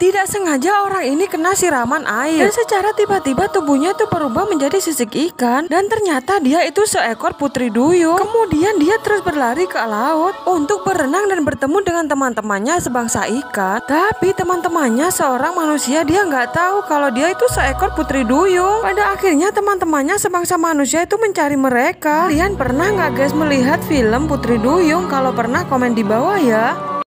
Tidak sengaja orang ini kena siraman air dan secara tiba-tiba tubuhnya tuh berubah menjadi sisik ikan dan ternyata dia itu seekor putri duyung. Kemudian dia terus berlari ke laut untuk berenang dan bertemu dengan teman-temannya sebangsa ikan. Tapi teman-temannya seorang manusia dia nggak tahu kalau dia itu seekor putri duyung. Pada akhirnya teman-temannya sebangsa manusia itu mencari mereka. Kalian pernah nggak guys melihat film Putri Duyung? Kalau pernah komen di bawah ya.